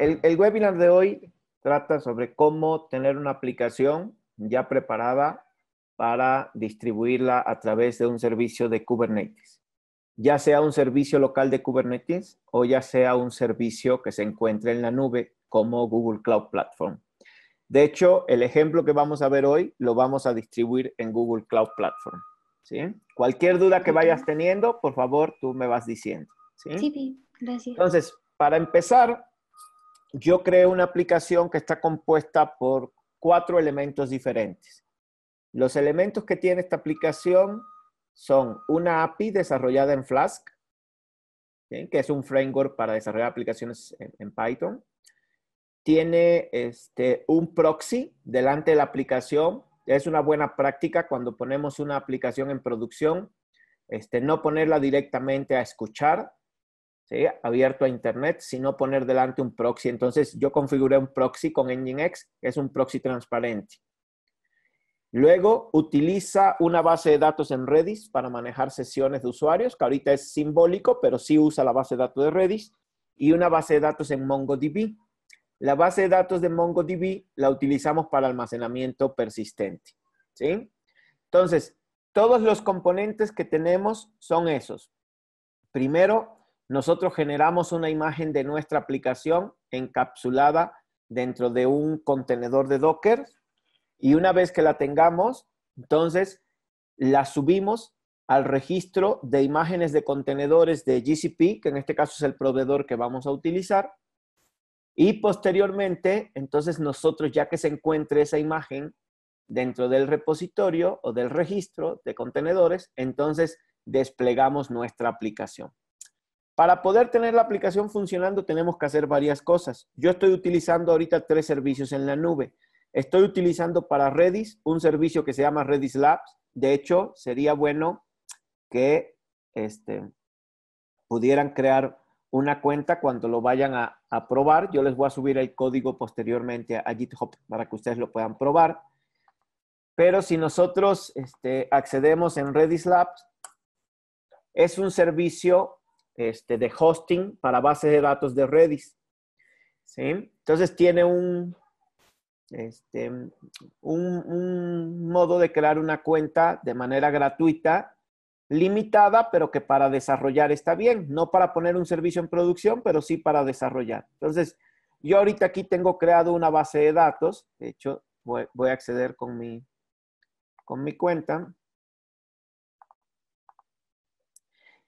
el, webinar de hoy trata sobre cómo tener una aplicación ya preparada para distribuirla a través de un servicio de Kubernetes, ya sea un servicio local de Kubernetes o ya sea un servicio que se encuentre en la nube como Google Cloud Platform. De hecho, el ejemplo que vamos a ver hoy lo vamos a distribuir en Google Cloud Platform. ¿sí? Cualquier duda que vayas teniendo, por favor, tú me vas diciendo. sí gracias. Entonces, para empezar, yo creo una aplicación que está compuesta por cuatro elementos diferentes. Los elementos que tiene esta aplicación son una API desarrollada en Flask, que es un framework para desarrollar aplicaciones en, Python. Tiene este, un proxy delante de la aplicación. Es una buena práctica cuando ponemos una aplicación en producción, este, no ponerla directamente a escuchar, abierto a Internet, sino poner delante un proxy. Entonces yo configuré un proxy con Nginx, que es un proxy transparente. Luego utiliza una base de datos en Redis para manejar sesiones de usuarios, que ahorita es simbólico, pero sí usa la base de datos de Redis, y una base de datos en MongoDB. La base de datos de MongoDB la utilizamos para almacenamiento persistente. Entonces, todos los componentes que tenemos son esos. Primero, nosotros generamos una imagen de nuestra aplicación encapsulada dentro de un contenedor de Docker y una vez que la tengamos, entonces la subimos al registro de imágenes de contenedores de GCP, que en este caso es el proveedor que vamos a utilizar. Y posteriormente, entonces nosotros ya que se encuentre esa imagen dentro del repositorio o del registro de contenedores, entonces desplegamos nuestra aplicación. Para poder tener la aplicación funcionando tenemos que hacer varias cosas. Yo estoy utilizando ahorita tres servicios en la nube. Estoy utilizando para Redis un servicio que se llama Redis Labs. De hecho, sería bueno que este, pudieran crear una cuenta cuando lo vayan a, probar. Yo les voy a subir el código posteriormente a, GitHub para que ustedes lo puedan probar. Pero si nosotros este, accedemos en Redis Labs, es un servicio este, de hosting para bases de datos de Redis. Entonces tiene este, un, un, modo de crear una cuenta de manera gratuita, limitada, pero que para desarrollar está bien. No para poner un servicio en producción, pero sí para desarrollar. Entonces, yo ahorita aquí tengo creado una base de datos. De hecho, voy, a acceder con mi, con mi cuenta.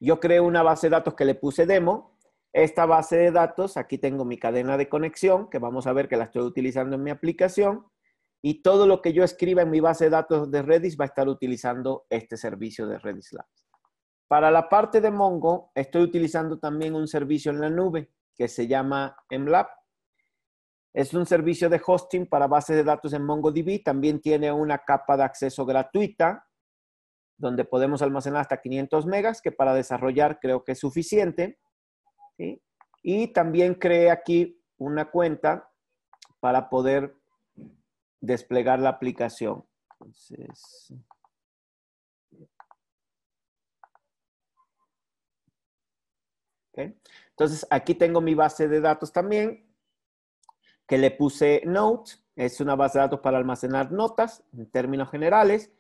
Yo creé una base de datos que le puse demo. Esta base de datos, aquí tengo mi cadena de conexión, que vamos a ver que la estoy utilizando en mi aplicación. Y todo lo que yo escriba en mi base de datos de Redis va a estar utilizando este servicio de Redis Labs. Para la parte de Mongo, estoy utilizando también un servicio en la nube que se llama MLab. Es un servicio de hosting para bases de datos en MongoDB. También tiene una capa de acceso gratuita donde podemos almacenar hasta 500 megas, que para desarrollar creo que es suficiente. Y también creé aquí una cuenta para poder desplegar la aplicación. Entonces, Entonces, aquí tengo mi base de datos también, que le puse Note. Es una base de datos para almacenar notas en términos generales.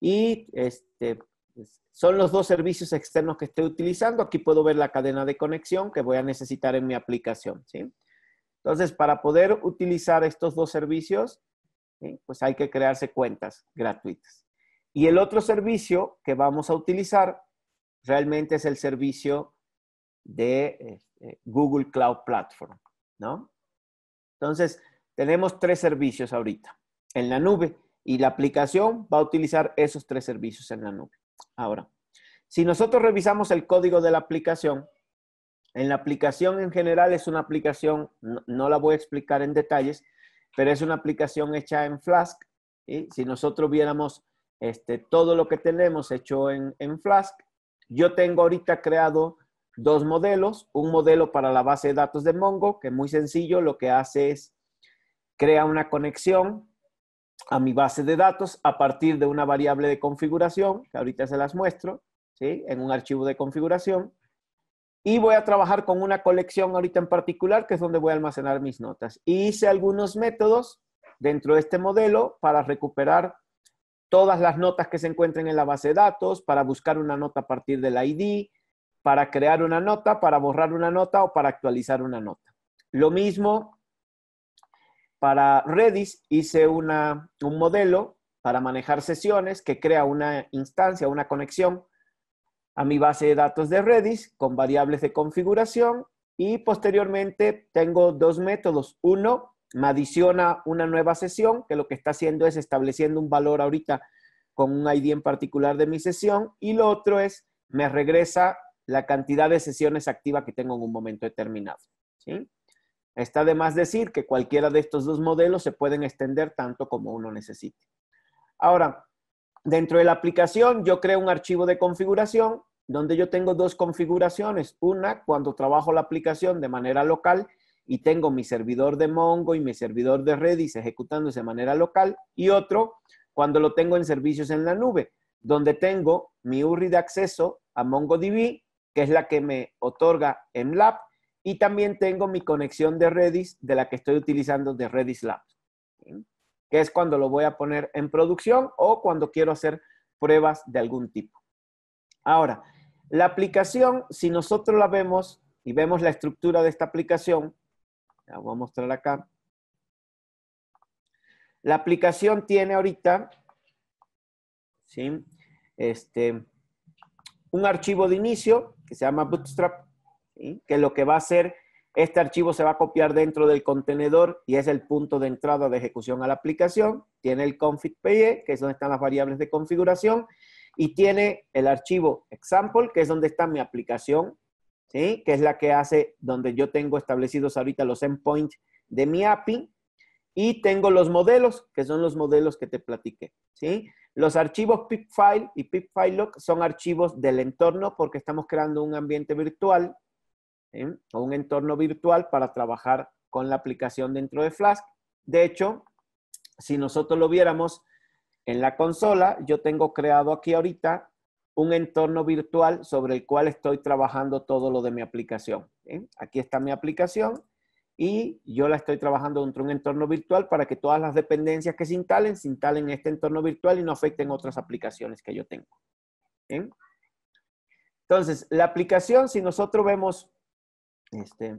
Y este, pues, son los dos servicios externos que estoy utilizando. Aquí puedo ver la cadena de conexión que voy a necesitar en mi aplicación. ¿sí? Entonces, para poder utilizar estos dos servicios, pues hay que crearse cuentas gratuitas. Y el otro servicio que vamos a utilizar realmente es el servicio de este, Google Cloud Platform, ¿no? Entonces, tenemos tres servicios ahorita en la nube. Y la aplicación va a utilizar esos tres servicios en la nube. Ahora, si nosotros revisamos el código de la aplicación, en la aplicación en general es una aplicación, no, la voy a explicar en detalles, pero es una aplicación hecha en Flask. y Si nosotros viéramos este, todo lo que tenemos hecho en, en Flask, yo tengo ahorita creado dos modelos, un modelo para la base de datos de Mongo, que es muy sencillo, lo que hace es crea una conexión a mi base de datos a partir de una variable de configuración, que ahorita se las muestro, ¿sí? en un archivo de configuración. Y voy a trabajar con una colección ahorita en particular, que es donde voy a almacenar mis notas. Y hice algunos métodos dentro de este modelo para recuperar todas las notas que se encuentren en la base de datos, para buscar una nota a partir del ID, para crear una nota, para borrar una nota o para actualizar una nota. Lo mismo para Redis hice un modelo para manejar sesiones que crea una instancia, una conexión a mi base de datos de Redis con variables de configuración y posteriormente tengo dos métodos. Uno, me adiciona una nueva sesión que lo que está haciendo es estableciendo un valor ahorita con un ID en particular de mi sesión y lo otro es me regresa la cantidad de sesiones activas que tengo en un momento determinado. ¿sí? Está de más decir que cualquiera de estos dos modelos se pueden extender tanto como uno necesite. Ahora, dentro de la aplicación yo creo un archivo de configuración donde yo tengo dos configuraciones. Una, cuando trabajo la aplicación de manera local y tengo mi servidor de Mongo y mi servidor de Redis ejecutándose de manera local. Y otro, cuando lo tengo en servicios en la nube, donde tengo mi URI de acceso a MongoDB, que es la que me otorga en MLAB, y también tengo mi conexión de Redis, de la que estoy utilizando de Redis Labs, que es cuando lo voy a poner en producción o cuando quiero hacer pruebas de algún tipo. Ahora, la aplicación, si nosotros la vemos y vemos la estructura de esta aplicación, la voy a mostrar acá. La aplicación tiene ahorita ¿sí? este, un archivo de inicio que se llama Bootstrap que lo que va a hacer, este archivo se va a copiar dentro del contenedor y es el punto de entrada de ejecución a la aplicación. Tiene el config.py, e, que es donde están las variables de configuración, y tiene el archivo example, que es donde está mi aplicación, ¿sí? que es la que hace donde yo tengo establecidos ahorita los endpoints de mi API, y tengo los modelos, que son los modelos que te platiqué. ¿sí? Los archivos pipfile y pipfilelog son archivos del entorno porque estamos creando un ambiente virtual o un entorno virtual para trabajar con la aplicación dentro de Flask. De hecho, si nosotros lo viéramos en la consola, yo tengo creado aquí ahorita un entorno virtual sobre el cual estoy trabajando todo lo de mi aplicación. Aquí está mi aplicación y yo la estoy trabajando dentro de un entorno virtual para que todas las dependencias que se instalen, se instalen en este entorno virtual y no afecten otras aplicaciones que yo tengo. Entonces, la aplicación, si nosotros vemos este,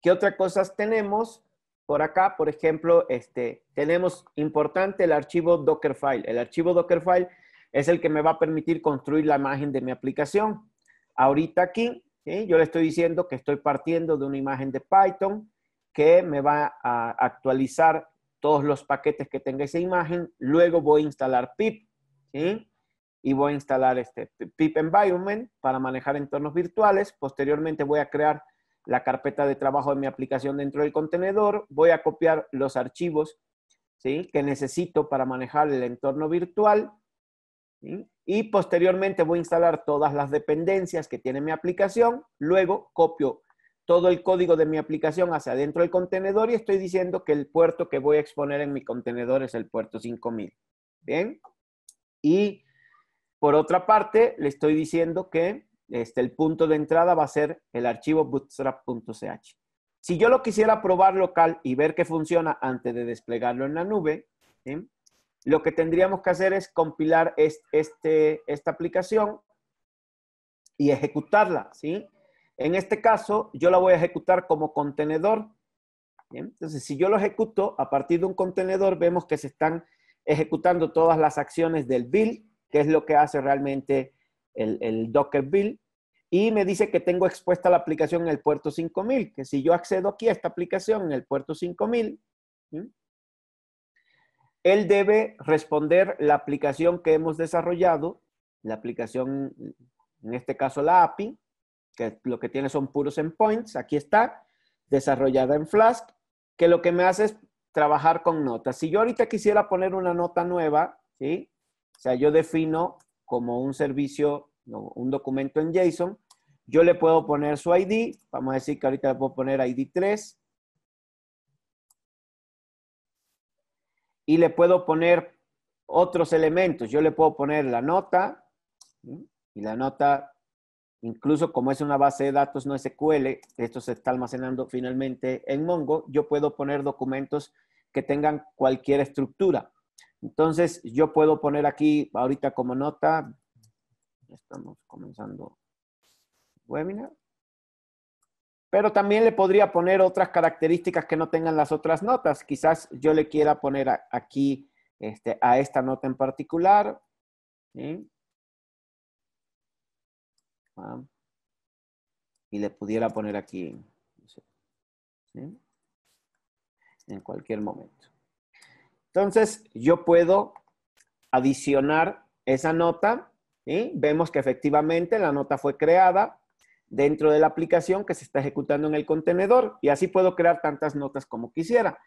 ¿Qué otras cosas tenemos? Por acá, por ejemplo, este, tenemos importante el archivo Dockerfile. El archivo Dockerfile es el que me va a permitir construir la imagen de mi aplicación. Ahorita aquí, yo le estoy diciendo que estoy partiendo de una imagen de Python que me va a actualizar todos los paquetes que tenga esa imagen. Luego voy a instalar pip, Y voy a instalar este pip environment para manejar entornos virtuales. Posteriormente voy a crear la carpeta de trabajo de mi aplicación dentro del contenedor, voy a copiar los archivos ¿sí? que necesito para manejar el entorno virtual y posteriormente voy a instalar todas las dependencias que tiene mi aplicación, luego copio todo el código de mi aplicación hacia adentro del contenedor y estoy diciendo que el puerto que voy a exponer en mi contenedor es el puerto 5000. ¿Bien? Y por otra parte, le estoy diciendo que este, el punto de entrada va a ser el archivo bootstrap.ch. Si yo lo quisiera probar local y ver que funciona antes de desplegarlo en la nube, lo que tendríamos que hacer es compilar este, esta aplicación y ejecutarla. ¿sí? En este caso, yo la voy a ejecutar como contenedor. Entonces, si yo lo ejecuto a partir de un contenedor, vemos que se están ejecutando todas las acciones del build, que es lo que hace realmente el, Docker Bill, y me dice que tengo expuesta la aplicación en el puerto 5000, que si yo accedo aquí a esta aplicación en el puerto 5000, él debe responder la aplicación que hemos desarrollado, la aplicación, en este caso la API, que lo que tiene son puros endpoints, aquí está, desarrollada en Flask, que lo que me hace es trabajar con notas. Si yo ahorita quisiera poner una nota nueva, ¿sí? O sea, yo defino como un servicio, un documento en JSON. Yo le puedo poner su ID, vamos a decir que ahorita le puedo poner ID 3. Y le puedo poner otros elementos. Yo le puedo poner la nota, y la nota, incluso como es una base de datos no SQL, esto se está almacenando finalmente en Mongo, yo puedo poner documentos que tengan cualquier estructura. Entonces, yo puedo poner aquí ahorita como nota, estamos comenzando webinar, pero también le podría poner otras características que no tengan las otras notas. Quizás yo le quiera poner aquí este, a esta nota en particular. Ah, y le pudiera poner aquí. En cualquier momento. Entonces, yo puedo adicionar esa nota. y Vemos que efectivamente la nota fue creada dentro de la aplicación que se está ejecutando en el contenedor y así puedo crear tantas notas como quisiera.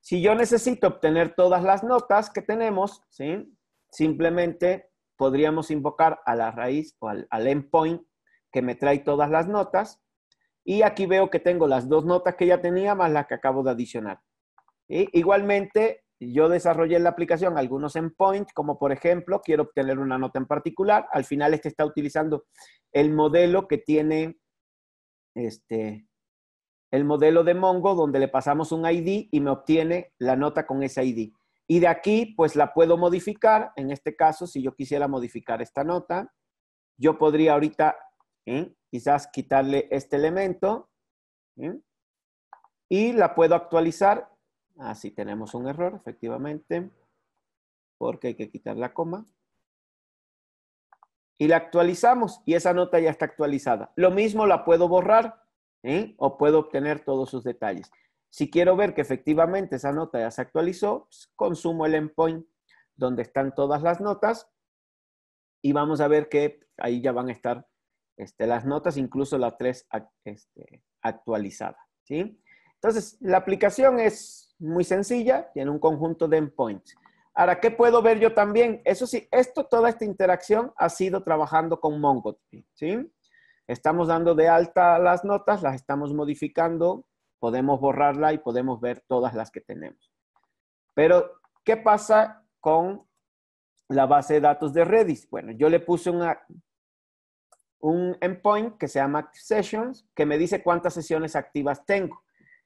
Si yo necesito obtener todas las notas que tenemos, ¿sí? simplemente podríamos invocar a la raíz o al, endpoint que me trae todas las notas. Y aquí veo que tengo las dos notas que ya tenía más la que acabo de adicionar. Igualmente, yo desarrollé en la aplicación algunos endpoints, como por ejemplo, quiero obtener una nota en particular. Al final este está utilizando el modelo que tiene este, el modelo de Mongo, donde le pasamos un ID y me obtiene la nota con ese ID. Y de aquí, pues la puedo modificar. En este caso, si yo quisiera modificar esta nota, yo podría ahorita ¿eh? quizás quitarle este elemento ¿eh? y la puedo actualizar Así tenemos un error, efectivamente, porque hay que quitar la coma. Y la actualizamos y esa nota ya está actualizada. Lo mismo la puedo borrar ¿eh? o puedo obtener todos sus detalles. Si quiero ver que efectivamente esa nota ya se actualizó, pues, consumo el endpoint donde están todas las notas y vamos a ver que ahí ya van a estar este, las notas, incluso la 3 este, actualizada. Entonces, la aplicación es muy sencilla, tiene un conjunto de endpoints. Ahora, ¿qué puedo ver yo también? Eso sí, esto, toda esta interacción ha sido trabajando con MongoDB, ¿sí? Estamos dando de alta las notas, las estamos modificando, podemos borrarla y podemos ver todas las que tenemos. Pero, ¿qué pasa con la base de datos de Redis? Bueno, yo le puse un endpoint que se llama Sessions, que me dice cuántas sesiones activas tengo.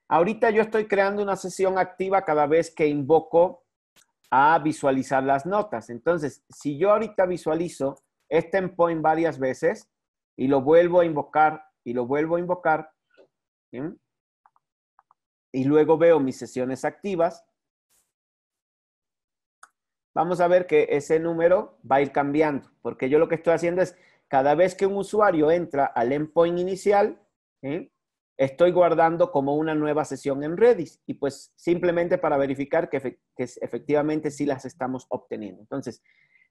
Ahorita yo estoy creando una sesión activa cada vez que invoco a visualizar las notas. Entonces, si yo ahorita visualizo este endpoint varias veces y lo vuelvo a invocar y lo vuelvo a invocar, y luego veo mis sesiones activas, vamos a ver que ese número va a ir cambiando, porque yo lo que estoy haciendo es, cada vez que un usuario entra al endpoint inicial, estoy guardando como una nueva sesión en Redis y pues simplemente para verificar que, efectivamente sí las estamos obteniendo. Entonces,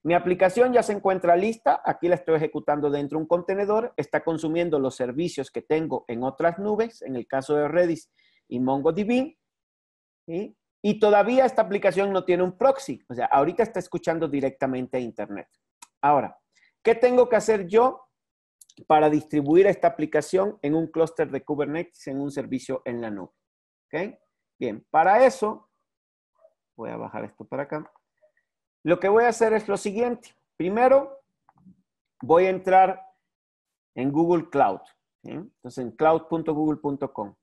mi aplicación ya se encuentra lista, aquí la estoy ejecutando dentro de un contenedor, está consumiendo los servicios que tengo en otras nubes, en el caso de Redis y MongoDB, y todavía esta aplicación no tiene un proxy, o sea, ahorita está escuchando directamente a Internet. Ahora, ¿qué tengo que hacer yo para distribuir esta aplicación en un clúster de Kubernetes, en un servicio en la nube. Bien, para eso, voy a bajar esto para acá. Lo que voy a hacer es lo siguiente. Primero, voy a entrar en Google Cloud. Entonces, en cloud.google.com.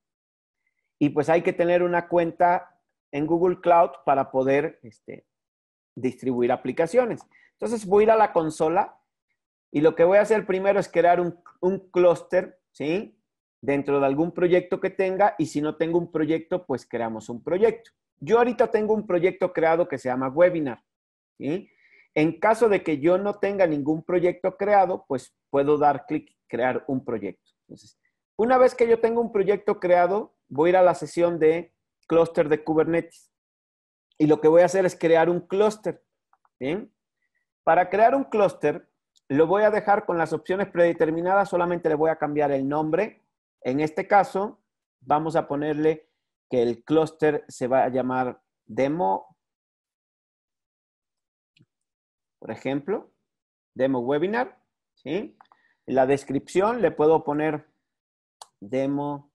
Y pues hay que tener una cuenta en Google Cloud para poder este, distribuir aplicaciones. Entonces, voy a ir a la consola y lo que voy a hacer primero es crear un, un clúster, ¿sí? Dentro de algún proyecto que tenga y si no tengo un proyecto, pues creamos un proyecto. Yo ahorita tengo un proyecto creado que se llama webinar, ¿sí? En caso de que yo no tenga ningún proyecto creado, pues puedo dar clic, crear un proyecto. una vez que yo tengo un proyecto creado, voy a ir a la sesión de clúster de Kubernetes. Y lo que voy a hacer es crear un clúster. bien Para crear un clúster, lo voy a dejar con las opciones predeterminadas, solamente le voy a cambiar el nombre. En este caso, vamos a ponerle que el clúster se va a llamar demo, por ejemplo, demo webinar. ¿sí? En la descripción le puedo poner demo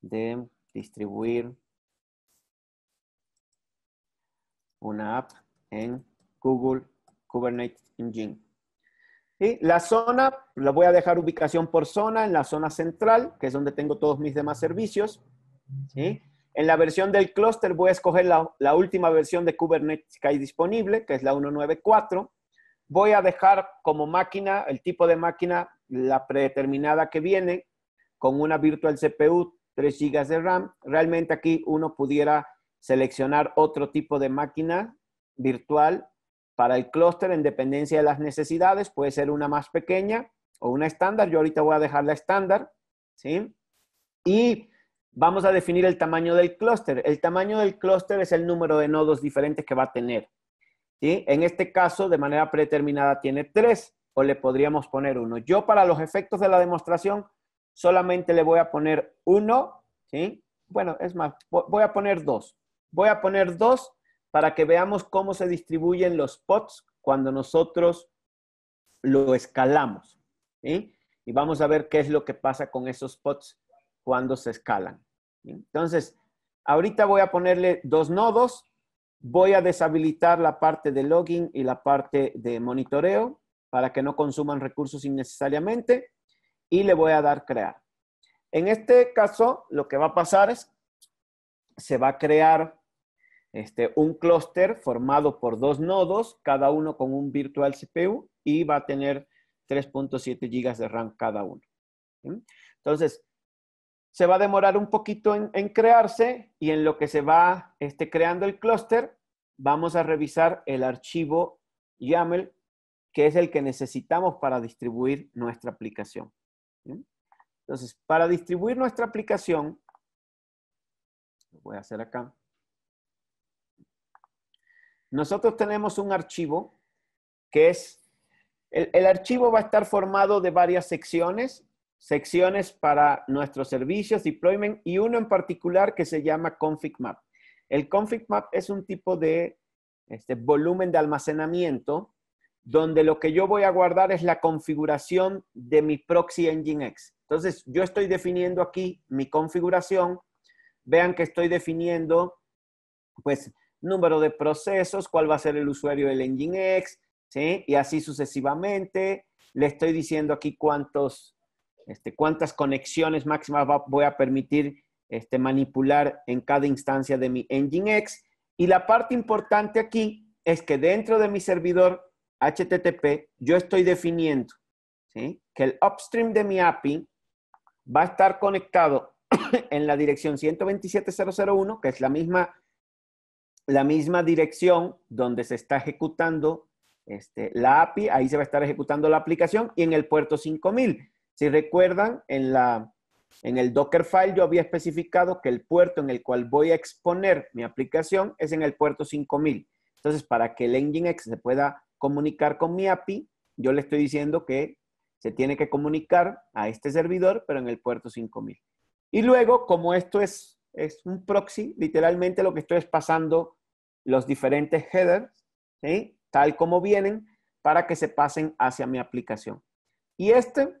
de distribuir una app en Google Kubernetes Engine. La zona, la voy a dejar ubicación por zona, en la zona central, que es donde tengo todos mis demás servicios. En la versión del clúster voy a escoger la, última versión de Kubernetes que hay disponible, que es la 194. Voy a dejar como máquina, el tipo de máquina, la predeterminada que viene, con una virtual CPU, 3 GB de RAM. Realmente aquí uno pudiera seleccionar otro tipo de máquina virtual para el clúster, en dependencia de las necesidades, puede ser una más pequeña o una estándar. Yo ahorita voy a dejar la estándar, ¿sí? Y vamos a definir el tamaño del clúster. El tamaño del clúster es el número de nodos diferentes que va a tener. ¿sí? En este caso, de manera predeterminada, tiene tres o le podríamos poner uno. Yo, para los efectos de la demostración, solamente le voy a poner uno. ¿sí? Bueno, es más, voy a poner dos. Voy a poner dos para que veamos cómo se distribuyen los pots cuando nosotros lo escalamos. Y vamos a ver qué es lo que pasa con esos pots cuando se escalan. Entonces, ahorita voy a ponerle dos nodos. Voy a deshabilitar la parte de login y la parte de monitoreo para que no consuman recursos innecesariamente. Y le voy a dar crear. En este caso, lo que va a pasar es, se va a crear este, un clúster formado por dos nodos, cada uno con un virtual CPU y va a tener 3.7 GB de RAM cada uno. Entonces, se va a demorar un poquito en, crearse y en lo que se va este, creando el clúster, vamos a revisar el archivo YAML, que es el que necesitamos para distribuir nuestra aplicación. Entonces, para distribuir nuestra aplicación, lo voy a hacer acá. Nosotros tenemos un archivo que es, el, archivo va a estar formado de varias secciones, secciones para nuestros servicios, deployment y uno en particular que se llama config map. El config map es un tipo de este, volumen de almacenamiento donde lo que yo voy a guardar es la configuración de mi proxy Nginx. Entonces, yo estoy definiendo aquí mi configuración. Vean que estoy definiendo, pues, número de procesos, cuál va a ser el usuario del Nginx, ¿sí? Y así sucesivamente. Le estoy diciendo aquí cuántos, este, cuántas conexiones máximas voy a permitir este, manipular en cada instancia de mi Nginx. Y la parte importante aquí es que dentro de mi servidor HTTP yo estoy definiendo que el upstream de mi API va a estar conectado en la dirección 127.0.0.1, que es la misma la misma dirección donde se está ejecutando este, la API, ahí se va a estar ejecutando la aplicación y en el puerto 5000. Si recuerdan, en, la, en el Dockerfile yo había especificado que el puerto en el cual voy a exponer mi aplicación es en el puerto 5000. Entonces, para que el Nginx se pueda comunicar con mi API, yo le estoy diciendo que se tiene que comunicar a este servidor, pero en el puerto 5000. Y luego, como esto es es un proxy, literalmente lo que estoy es pasando los diferentes headers, tal como vienen, para que se pasen hacia mi aplicación. Y este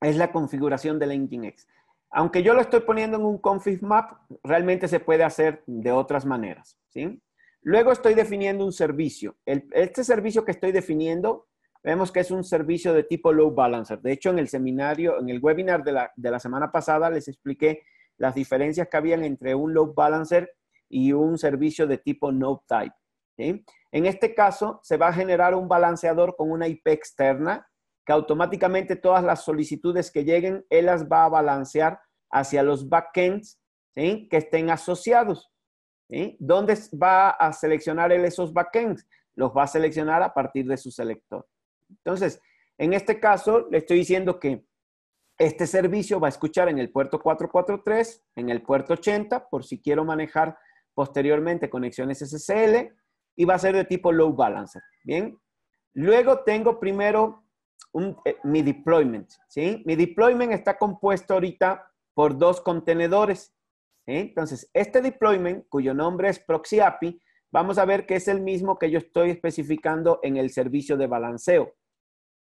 es la configuración del Nginx. Aunque yo lo estoy poniendo en un config map, realmente se puede hacer de otras maneras. ¿sí? Luego estoy definiendo un servicio. este servicio que estoy definiendo, vemos que es un servicio de tipo load balancer. De hecho, en el seminario, en el webinar de la semana pasada, les expliqué las diferencias que habían entre un load balancer y un servicio de tipo no type. En este caso, se va a generar un balanceador con una IP externa que automáticamente todas las solicitudes que lleguen, él las va a balancear hacia los backends que estén asociados. ¿Dónde va a seleccionar él esos backends? Los va a seleccionar a partir de su selector. Entonces, en este caso, le estoy diciendo que este servicio va a escuchar en el puerto 443, en el puerto 80, por si quiero manejar posteriormente conexiones SSL, y va a ser de tipo load balancer. Bien. Luego tengo primero eh, mi deployment. ¿sí? Mi deployment está compuesto ahorita por dos contenedores. Entonces, este deployment, cuyo nombre es Proxy API, vamos a ver que es el mismo que yo estoy especificando en el servicio de balanceo.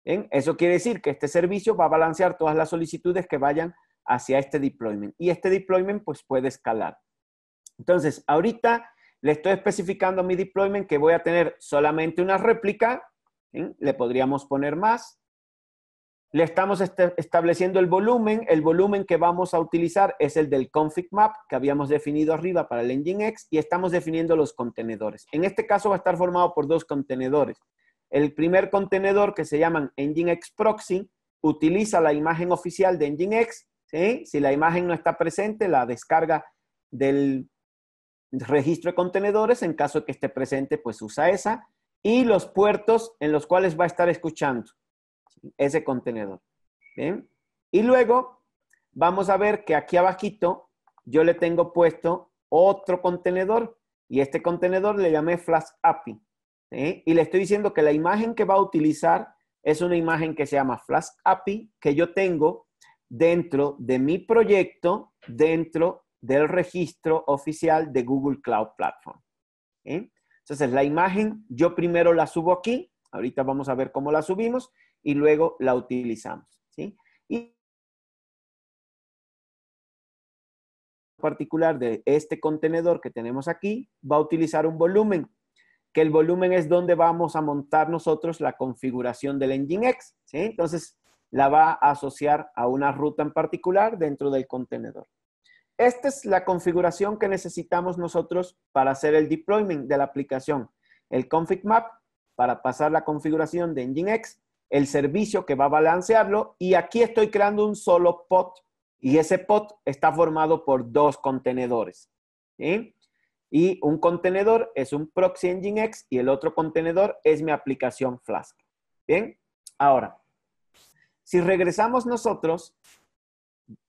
Eso quiere decir que este servicio va a balancear todas las solicitudes que vayan hacia este deployment. Y este deployment pues puede escalar. Entonces, ahorita le estoy especificando a mi deployment que voy a tener solamente una réplica. Le podríamos poner más. Le estamos este, estableciendo el volumen. El volumen que vamos a utilizar es el del config map que habíamos definido arriba para el Nginx y estamos definiendo los contenedores. En este caso va a estar formado por dos contenedores. El primer contenedor que se llama Nginx Proxy utiliza la imagen oficial de Nginx. Si la imagen no está presente, la descarga del registro de contenedores. En caso de que esté presente, pues usa esa. Y los puertos en los cuales va a estar escuchando ese contenedor. Y luego vamos a ver que aquí abajito yo le tengo puesto otro contenedor y este contenedor le llamé Flask API. Y le estoy diciendo que la imagen que va a utilizar es una imagen que se llama Flask API, que yo tengo dentro de mi proyecto, dentro del registro oficial de Google Cloud Platform. Entonces, la imagen yo primero la subo aquí, ahorita vamos a ver cómo la subimos, y luego la utilizamos. ¿sí? Y particular de este contenedor que tenemos aquí, va a utilizar un volumen que el volumen es donde vamos a montar nosotros la configuración del Nginx. ¿sí? Entonces, la va a asociar a una ruta en particular dentro del contenedor. Esta es la configuración que necesitamos nosotros para hacer el deployment de la aplicación. El config map para pasar la configuración de Nginx, el servicio que va a balancearlo y aquí estoy creando un solo pod y ese pod está formado por dos contenedores. ¿sí? Y un contenedor es un proxy Nginx y el otro contenedor es mi aplicación Flask. Bien, ahora, si regresamos nosotros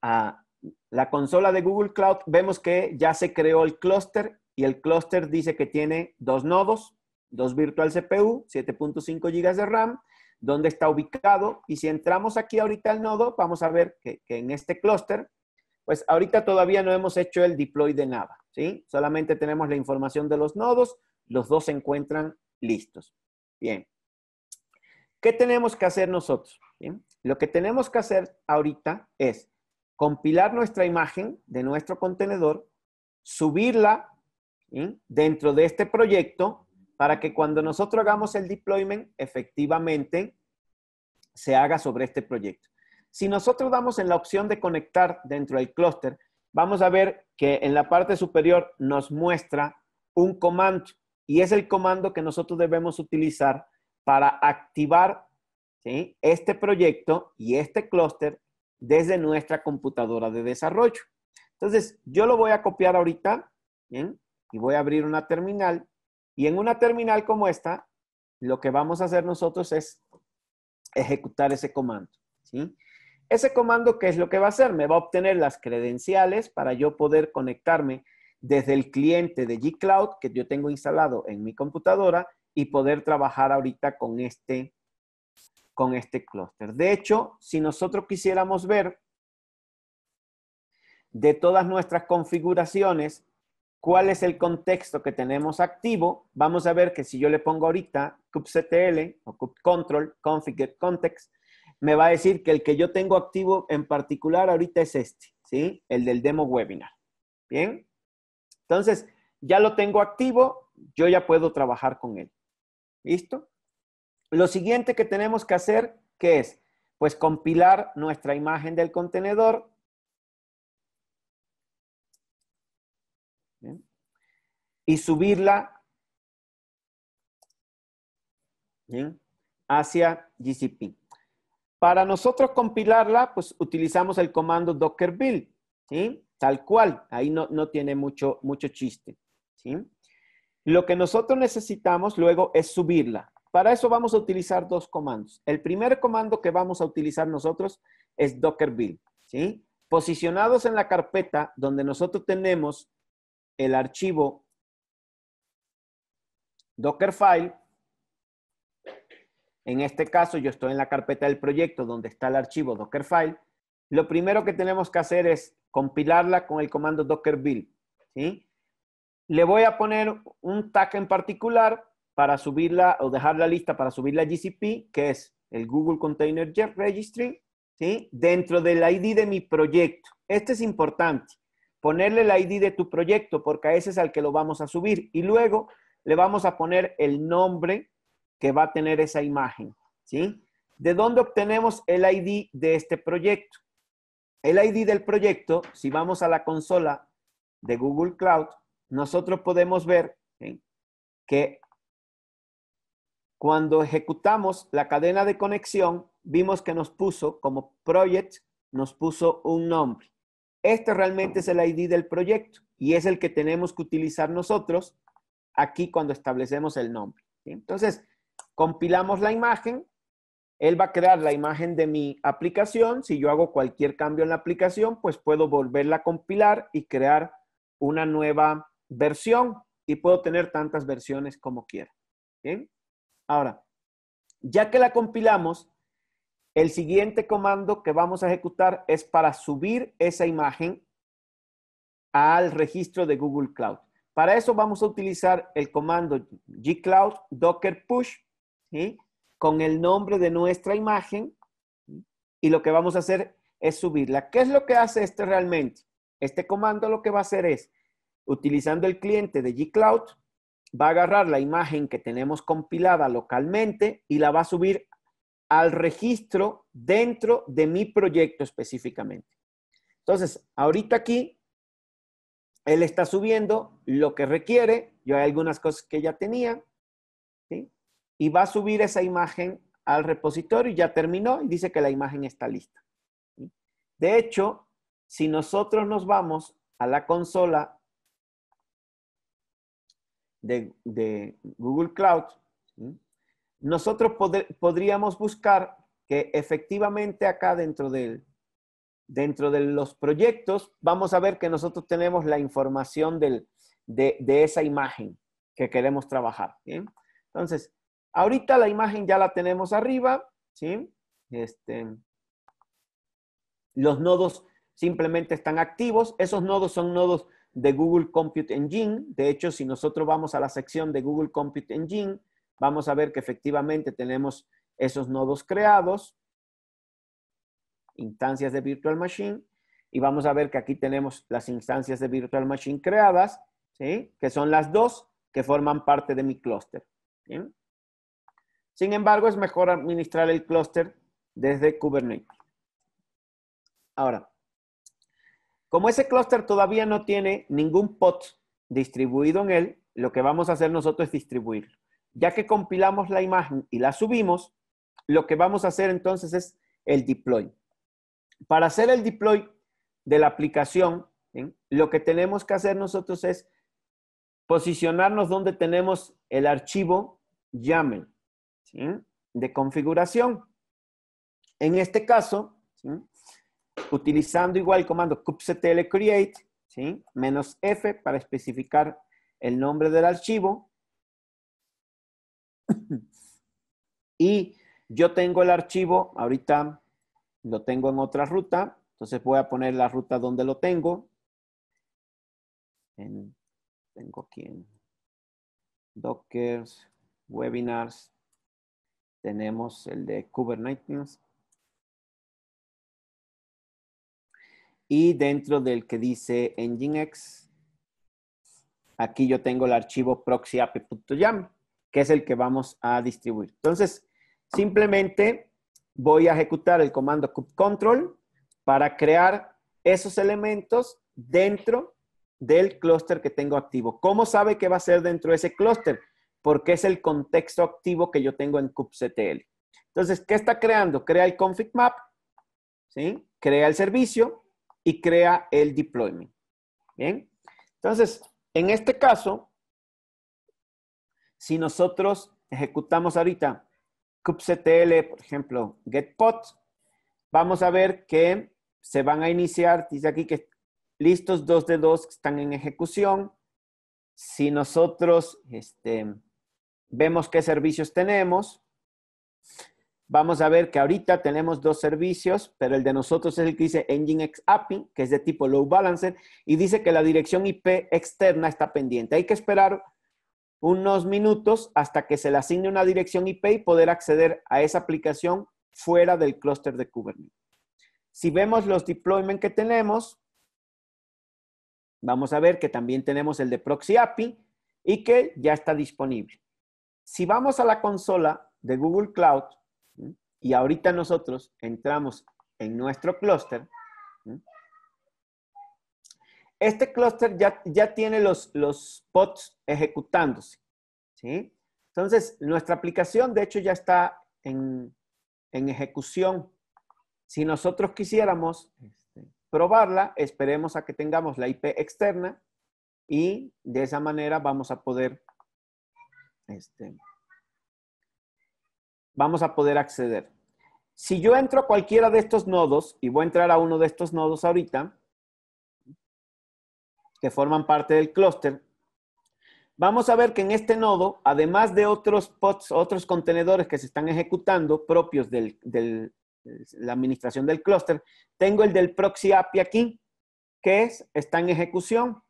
a la consola de Google Cloud, vemos que ya se creó el clúster y el clúster dice que tiene dos nodos, dos virtual CPU, 7.5 GB de RAM, donde está ubicado. Y si entramos aquí ahorita al nodo, vamos a ver que, que en este clúster, pues ahorita todavía no hemos hecho el deploy de nada. Solamente tenemos la información de los nodos, los dos se encuentran listos. Bien. ¿Qué tenemos que hacer nosotros? Lo que tenemos que hacer ahorita es compilar nuestra imagen de nuestro contenedor, subirla dentro de este proyecto para que cuando nosotros hagamos el deployment, efectivamente se haga sobre este proyecto. Si nosotros damos en la opción de conectar dentro del clúster, vamos a ver que en la parte superior nos muestra un comando y es el comando que nosotros debemos utilizar para activar este proyecto y este clúster desde nuestra computadora de desarrollo. Entonces, yo lo voy a copiar ahorita y voy a abrir una terminal. Y en una terminal como esta, lo que vamos a hacer nosotros es ejecutar ese comando. ¿sí? Ese comando, ¿qué es lo que va a hacer? Me va a obtener las credenciales para yo poder conectarme desde el cliente de G Cloud que yo tengo instalado en mi computadora y poder trabajar ahorita con este, con este clúster. De hecho, si nosotros quisiéramos ver de todas nuestras configuraciones, cuál es el contexto que tenemos activo, vamos a ver que si yo le pongo ahorita kubectl o kubectl, config context, me va a decir que el que yo tengo activo en particular ahorita es este, ¿sí? El del demo webinar. Bien. Entonces, ya lo tengo activo, yo ya puedo trabajar con él. ¿Listo? Lo siguiente que tenemos que hacer, ¿qué es? Pues compilar nuestra imagen del contenedor. Y subirla hacia GCP. Para nosotros compilarla, pues utilizamos el comando docker build, ¿sí? Tal cual, ahí no, tiene mucho, mucho chiste, ¿sí? Lo que nosotros necesitamos luego es subirla. Para eso vamos a utilizar dos comandos. El primer comando que vamos a utilizar nosotros es docker build, ¿sí? Posicionados en la carpeta donde nosotros tenemos el archivo Dockerfile, en este caso, yo estoy en la carpeta del proyecto donde está el archivo Dockerfile. Lo primero que tenemos que hacer es compilarla con el comando docker build. ¿sí? Le voy a poner un tag en particular para subirla o dejar la lista para subirla a GCP, que es el Google Container Registry, ¿sí? dentro del ID de mi proyecto. Este es importante, ponerle el ID de tu proyecto porque a ese es al que lo vamos a subir y luego le vamos a poner el nombre que va a tener esa imagen, ¿sí? ¿De dónde obtenemos el ID de este proyecto? El ID del proyecto, si vamos a la consola de Google Cloud, nosotros podemos ver que cuando ejecutamos la cadena de conexión, vimos que nos puso como project, nos puso un nombre. Este realmente es el ID del proyecto y es el que tenemos que utilizar nosotros aquí cuando establecemos el nombre. Entonces, Compilamos la imagen, él va a crear la imagen de mi aplicación. Si yo hago cualquier cambio en la aplicación, pues puedo volverla a compilar y crear una nueva versión y puedo tener tantas versiones como quiera. ¿Bien? Ahora, ya que la compilamos, el siguiente comando que vamos a ejecutar es para subir esa imagen al registro de Google Cloud. Para eso vamos a utilizar el comando gcloud docker push con el nombre de nuestra imagen y lo que vamos a hacer es subirla. ¿Qué es lo que hace este realmente? Este comando lo que va a hacer es, utilizando el cliente de G-Cloud, va a agarrar la imagen que tenemos compilada localmente y la va a subir al registro dentro de mi proyecto específicamente. Entonces, ahorita aquí, él está subiendo lo que requiere. Yo hay algunas cosas que ya tenía, y va a subir esa imagen al repositorio y ya terminó y dice que la imagen está lista. De hecho, si nosotros nos vamos a la consola de, Google Cloud, nosotros podríamos buscar que efectivamente acá dentro del, dentro de los proyectos, vamos a ver que nosotros tenemos la información de, esa imagen que queremos trabajar. Entonces, Ahorita la imagen ya la tenemos arriba, ¿sí? Este, los nodos simplemente están activos. Esos nodos son nodos de Google Compute Engine. De hecho, si nosotros vamos a la sección de Google Compute Engine, vamos a ver que efectivamente tenemos esos nodos creados, instancias de Virtual Machine, y vamos a ver que aquí tenemos las instancias de Virtual Machine creadas, ¿sí? que son las dos que forman parte de mi clúster. Sin embargo, es mejor administrar el clúster desde Kubernetes. Ahora, como ese clúster todavía no tiene ningún pod distribuido en él, lo que vamos a hacer nosotros es distribuirlo. Ya que compilamos la imagen y la subimos, lo que vamos a hacer entonces es el deploy. Para hacer el deploy de la aplicación, lo que tenemos que hacer nosotros es posicionarnos donde tenemos el archivo YAML de configuración. En este caso, utilizando igual el comando kubectl create, menos F para especificar el nombre del archivo. y yo tengo el archivo, ahorita lo tengo en otra ruta, entonces voy a poner la ruta donde lo tengo. tengo aquí en webinars, tenemos el de Kubernetes. Y dentro del que dice Nginx, aquí yo tengo el archivo proxyapp.yam, que es el que vamos a distribuir. Entonces, simplemente voy a ejecutar el comando kubectl para crear esos elementos dentro del clúster que tengo activo. ¿Cómo sabe que va a ser dentro de ese clúster? porque es el contexto activo que yo tengo en kubectl. Entonces, ¿qué está creando? Crea el config map, ¿sí? crea el servicio y crea el deployment. Bien. Entonces, en este caso, si nosotros ejecutamos ahorita kubectl, por ejemplo, get pods, vamos a ver que se van a iniciar, dice aquí que listos dos de dos que están en ejecución. Si nosotros este, vemos qué servicios tenemos. Vamos a ver que ahorita tenemos dos servicios, pero el de nosotros es el que dice X API, que es de tipo load balancer, y dice que la dirección IP externa está pendiente. Hay que esperar unos minutos hasta que se le asigne una dirección IP y poder acceder a esa aplicación fuera del clúster de Kubernetes. Si vemos los deployment que tenemos, vamos a ver que también tenemos el de Proxy API y que ya está disponible. Si vamos a la consola de Google Cloud y ahorita nosotros entramos en nuestro clúster, este clúster ya, ya, tiene los, los pods ejecutándose. ¿sí? Entonces, nuestra aplicación de hecho ya está en ejecución. Si nosotros quisiéramos este, probarla, esperemos a que tengamos la IP externa y de esa manera vamos a poder este, vamos a poder acceder. Si yo entro a cualquiera de estos nodos, y voy a entrar a uno de estos nodos ahorita, que forman parte del clúster, vamos a ver que en este nodo, además de otros pods, otros contenedores que se están ejecutando propios de la administración del clúster, tengo el del proxy API aquí, que está en ejecución.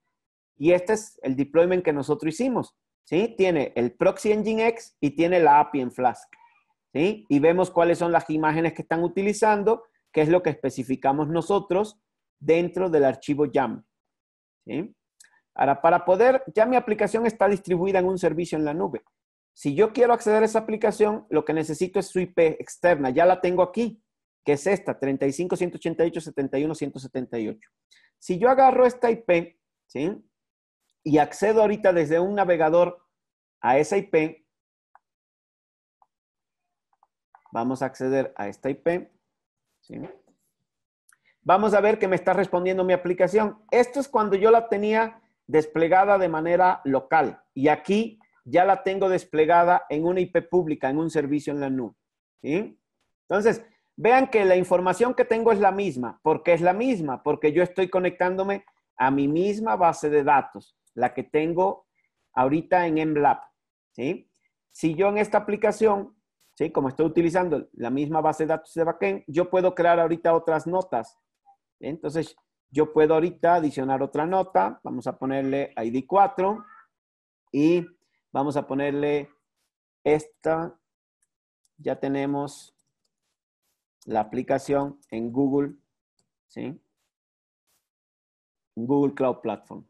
Y este es el deployment que nosotros hicimos. ¿sí? Tiene el Proxy Engine X y tiene la API en Flask, Y vemos cuáles son las imágenes que están utilizando, que es lo que especificamos nosotros dentro del archivo YAML, Ahora, para poder, ya mi aplicación está distribuida en un servicio en la nube. Si yo quiero acceder a esa aplicación, lo que necesito es su IP externa. Ya la tengo aquí, que es esta, 35, 188, 71, 178. Si yo agarro esta IP, ¿sí? y accedo ahorita desde un navegador a esa IP, vamos a acceder a esta IP. Vamos a ver que me está respondiendo mi aplicación. Esto es cuando yo la tenía desplegada de manera local y aquí ya la tengo desplegada en una IP pública, en un servicio en la nube. Entonces, vean que la información que tengo es la misma. ¿Por qué es la misma? Porque yo estoy conectándome a mi misma base de datos la que tengo ahorita en MLab, ¿sí? Si yo en esta aplicación, ¿sí? Como estoy utilizando la misma base de datos de backend, yo puedo crear ahorita otras notas. Entonces, yo puedo ahorita adicionar otra nota. Vamos a ponerle ID 4 y vamos a ponerle esta. Ya tenemos la aplicación en Google, ¿sí? Google Cloud Platform.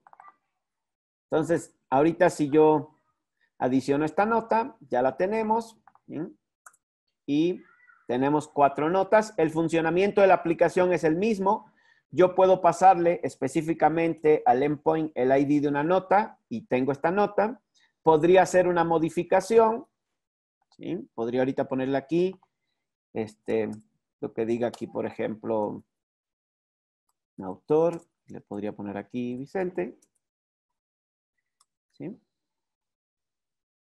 Entonces, ahorita si yo adiciono esta nota, ya la tenemos. Y tenemos cuatro notas. El funcionamiento de la aplicación es el mismo. Yo puedo pasarle específicamente al endpoint el ID de una nota y tengo esta nota. Podría hacer una modificación. Podría ahorita ponerle aquí este, lo que diga aquí, por ejemplo, autor. Le podría poner aquí Vicente.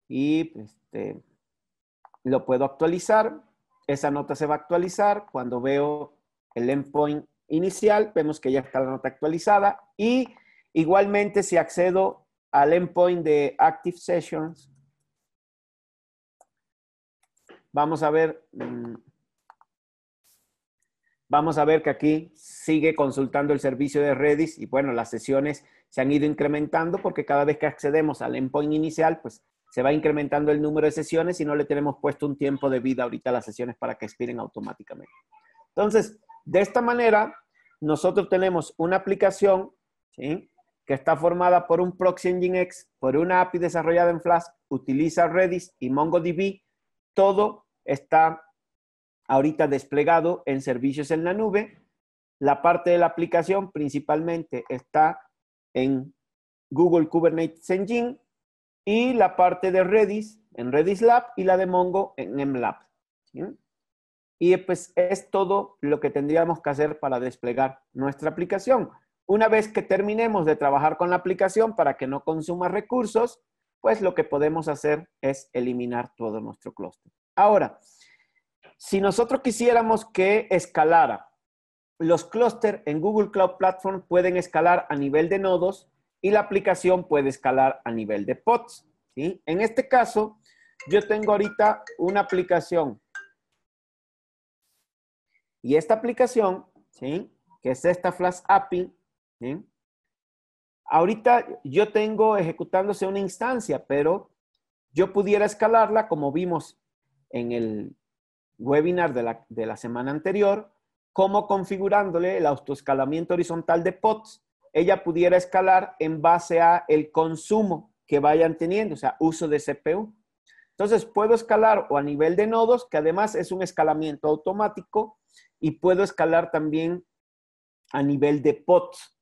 Y este, lo puedo actualizar. Esa nota se va a actualizar. Cuando veo el endpoint inicial, vemos que ya está la nota actualizada. Y igualmente, si accedo al endpoint de Active Sessions, vamos a ver, mm, vamos a ver que aquí sigue consultando el servicio de Redis y bueno, las sesiones se han ido incrementando porque cada vez que accedemos al endpoint inicial, pues se va incrementando el número de sesiones y no le tenemos puesto un tiempo de vida ahorita a las sesiones para que expiren automáticamente. Entonces, de esta manera, nosotros tenemos una aplicación que está formada por un Proxy Engine X, por una API desarrollada en Flask, utiliza Redis y MongoDB. Todo está ahorita desplegado en servicios en la nube. La parte de la aplicación principalmente está en Google Kubernetes Engine y la parte de Redis en Redis Lab y la de Mongo en MLab. Y pues es todo lo que tendríamos que hacer para desplegar nuestra aplicación. Una vez que terminemos de trabajar con la aplicación para que no consuma recursos, pues lo que podemos hacer es eliminar todo nuestro clúster. Ahora, si nosotros quisiéramos que escalara los clústeres en Google Cloud Platform pueden escalar a nivel de nodos y la aplicación puede escalar a nivel de pods. En este caso, yo tengo ahorita una aplicación. Y esta aplicación, ¿sí? que es esta Flash API, ahorita yo tengo ejecutándose una instancia, pero yo pudiera escalarla como vimos en el webinar de la semana anterior, cómo configurándole el autoescalamiento horizontal de pods, ella pudiera escalar en base a el consumo que vayan teniendo, o sea, uso de CPU. Entonces, puedo escalar o a nivel de nodos, que además es un escalamiento automático, y puedo escalar también a nivel de pods,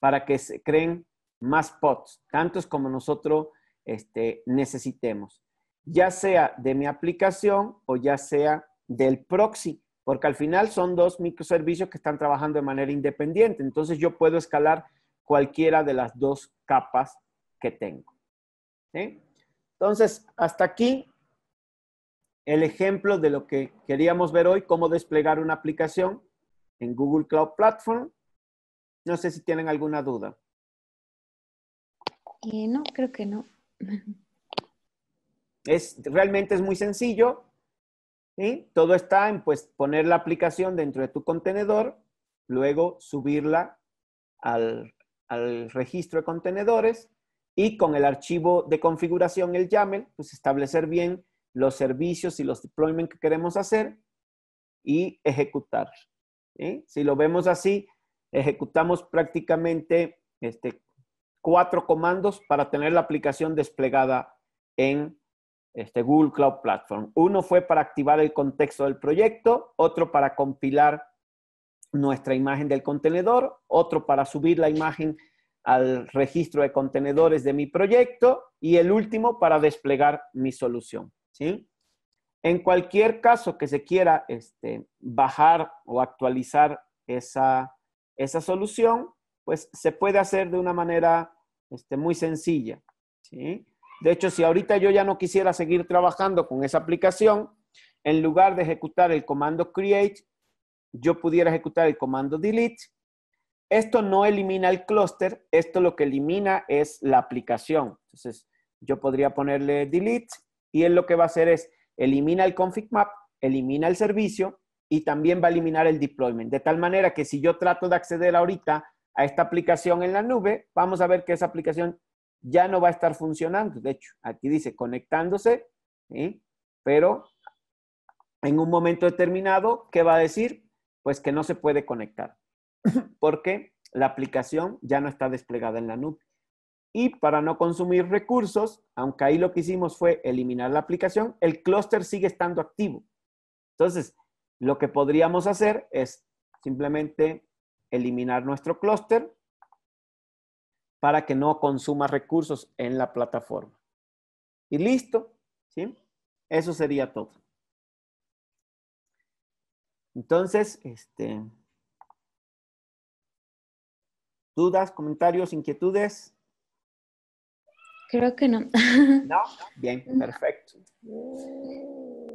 Para que se creen más pods, tantos como nosotros este, necesitemos, ya sea de mi aplicación o ya sea del proxy porque al final son dos microservicios que están trabajando de manera independiente. Entonces yo puedo escalar cualquiera de las dos capas que tengo. Entonces, hasta aquí el ejemplo de lo que queríamos ver hoy, cómo desplegar una aplicación en Google Cloud Platform. No sé si tienen alguna duda. Eh, no, creo que no. Es, realmente es muy sencillo. Todo está en pues, poner la aplicación dentro de tu contenedor, luego subirla al, registro de contenedores y con el archivo de configuración, el YAML, pues establecer bien los servicios y los deployments que queremos hacer y ejecutar. Si lo vemos así, ejecutamos prácticamente este, cuatro comandos para tener la aplicación desplegada en este, Google Cloud Platform. Uno fue para activar el contexto del proyecto, otro para compilar nuestra imagen del contenedor, otro para subir la imagen al registro de contenedores de mi proyecto y el último para desplegar mi solución. ¿sí? En cualquier caso que se quiera este, bajar o actualizar esa, esa solución, pues se puede hacer de una manera este, muy sencilla. ¿sí? De hecho, si ahorita yo ya no quisiera seguir trabajando con esa aplicación, en lugar de ejecutar el comando create, yo pudiera ejecutar el comando delete. Esto no elimina el clúster, esto lo que elimina es la aplicación. Entonces, yo podría ponerle delete y él lo que va a hacer es elimina el config map, elimina el servicio y también va a eliminar el deployment. De tal manera que si yo trato de acceder ahorita a esta aplicación en la nube, vamos a ver que esa aplicación ya no va a estar funcionando. De hecho, aquí dice conectándose, pero en un momento determinado, ¿qué va a decir? Pues que no se puede conectar, porque la aplicación ya no está desplegada en la nube. Y para no consumir recursos, aunque ahí lo que hicimos fue eliminar la aplicación, el clúster sigue estando activo. Entonces, lo que podríamos hacer es simplemente eliminar nuestro clúster para que no consuma recursos en la plataforma. Y listo, ¿sí? Eso sería todo. Entonces, este, ¿dudas, comentarios, inquietudes? Creo que no. ¿No? Bien, perfecto.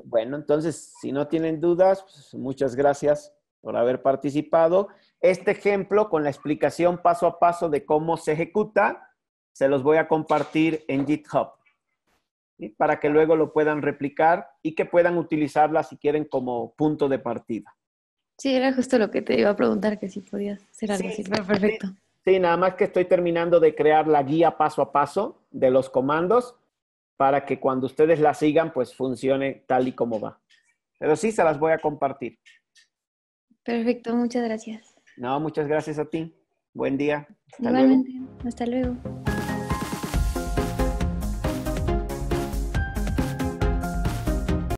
Bueno, entonces, si no tienen dudas, pues muchas gracias por haber participado este ejemplo con la explicación paso a paso de cómo se ejecuta, se los voy a compartir en GitHub para que luego lo puedan replicar y que puedan utilizarla si quieren como punto de partida. Sí, era justo lo que te iba a preguntar, que si podías hacer algo así, perfecto. sí, nada más que estoy terminando de crear la guía paso a paso de los comandos para que cuando ustedes la sigan, pues funcione tal y como va. Pero sí, se las voy a compartir. Perfecto, muchas gracias. No, muchas gracias a ti. Buen día. Hasta Hasta luego.